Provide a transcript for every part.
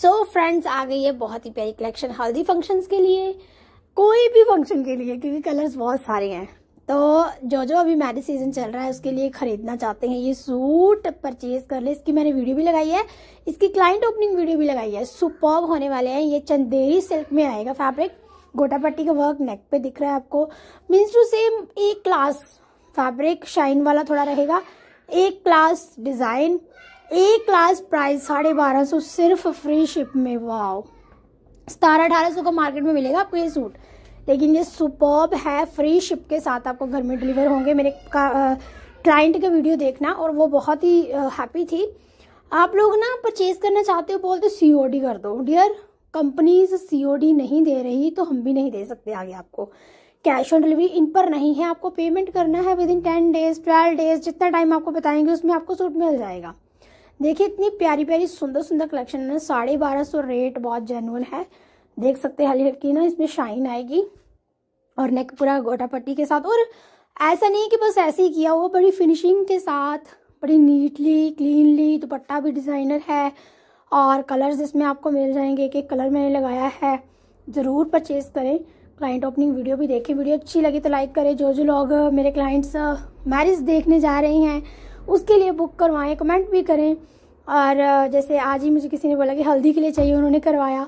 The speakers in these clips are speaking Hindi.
सो so, फ्रेंड्स आ गई है बहुत ही प्यारी कलेक्शन हल्दी फंक्शंस के लिए कोई भी फंक्शन के लिए क्योंकि कलर्स बहुत सारे हैं तो जो जो अभी मैरिज सीजन चल रहा है उसके लिए खरीदना चाहते हैं ये सूट परचेज कर ले इसकी मैंने वीडियो भी लगाई है इसकी क्लाइंट ओपनिंग वीडियो भी लगाई है सुपर होने वाले हैं ये चंदेरी सिल्क में आएगा फैब्रिक गोटा पट्टी का वर्क नेक पे दिख रहा है आपको मीन्स टू सेम एक क्लास फैब्रिक शाइन वाला थोड़ा रहेगा एक क्लास डिजाइन एक क्लास प्राइस साढ़े बारह सौ सिर्फ फ्री शिप में वाओ सतारह अठारह सौ का मार्केट में मिलेगा आपको ये सूट लेकिन ये सुपर्ब है फ्री शिप के साथ आपको घर में डिलीवर होंगे मेरे क्लाइंट का वीडियो देखना और वो बहुत ही हैप्पी थी आप लोग ना परचेज करना चाहते हो बोलते सीओडी कर दो डियर कंपनीज सीओडी नहीं दे रही तो हम भी नहीं दे सकते आगे आपको कैश ऑन डिलीवरी इन पर नहीं है आपको पेमेंट करना है within ten days twelve days जितना टाइम आपको बताएंगे उसमें आपको सूट मिल जाएगा देखिए इतनी प्यारी प्यारी सुंदर सुंदर कलेक्शन है साढ़े बारह सौ रेट बहुत जेनुअन है देख सकते हैं हल्की हल्की ना इसमें शाइन आएगी और नेक पूरा गोटा पट्टी के साथ और ऐसा नहीं कि बस ऐसे ही किया वो बड़ी फिनिशिंग के साथ बड़ी नीटली क्लीनली दुपट्टा भी डिज़ाइनर है और कलर्स इसमें आपको मिल जाएंगे एक एक कलर मैंने लगाया है ज़रूर परचेज़ करें क्लाइंट ओपनिंग वीडियो भी देखें वीडियो अच्छी लगी तो लाइक करें जो जो लोग मेरे क्लाइंट्स मैरिज देखने जा रहे हैं उसके लिए बुक करवाएं कमेंट भी करें और जैसे आज ही मुझे किसी ने बोला कि हल्दी के लिए चाहिए उन्होंने करवाया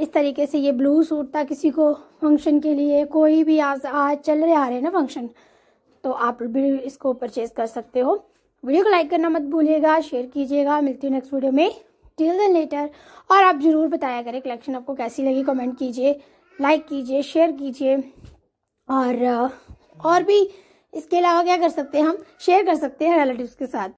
इस तरीके से ये ब्लू सूट था किसी को फंक्शन के लिए कोई भी आज आज चल रहे आ रहे हैं ना फंक्शन तो आप भी इसको परचेज कर सकते हो वीडियो को लाइक करना मत भूलिएगा शेयर कीजिएगा मिलती हूँ नेक्स्ट वीडियो में टिल द लेटर और आप ज़रूर बताया करें कलेक्शन आपको कैसी लगी कमेंट कीजिए लाइक कीजिए शेयर कीजिए और और भी इसके अलावा क्या कर सकते हैं हम शेयर कर सकते हैं रिलेटिव्स के साथ